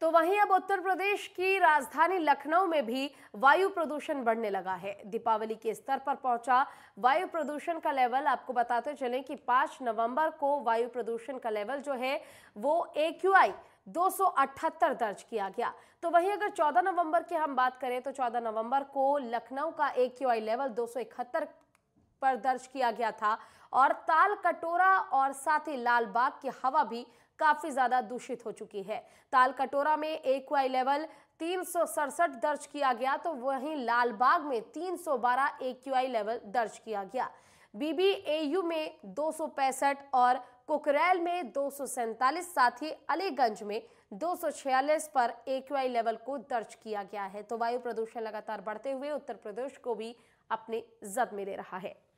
तो वहीं अब उत्तर प्रदेश की राजधानी लखनऊ में भी वायु प्रदूषण बढ़ने लगा है दीपावली के स्तर पर पहुंचा वायु प्रदूषण का लेवल आपको बताते चलें कि 5 नवंबर को वायु प्रदूषण का लेवल जो है वो ए क्यू आई दो दर्ज किया गया तो वहीं अगर 14 नवंबर की हम बात करें तो 14 नवंबर को लखनऊ का ए क्यू आई लेवल दो पर दर्ज किया गया था और ताल कटोरा और साथ ही लाल बाग की हवा भी काफ़ी ज़्यादा दूषित हो चुकी है ताल कटोरा में वाई लेवल तीन दर्ज किया गया तो वहीं लालबाग में 312 बारह लेवल दर्ज किया गया बीबीएयू में दो और कुकरैल में दो साथ ही अलीगंज में 246 पर एक्यूआई लेवल को दर्ज किया गया है तो वायु प्रदूषण लगातार बढ़ते हुए उत्तर प्रदेश को भी अपने जद में ले रहा है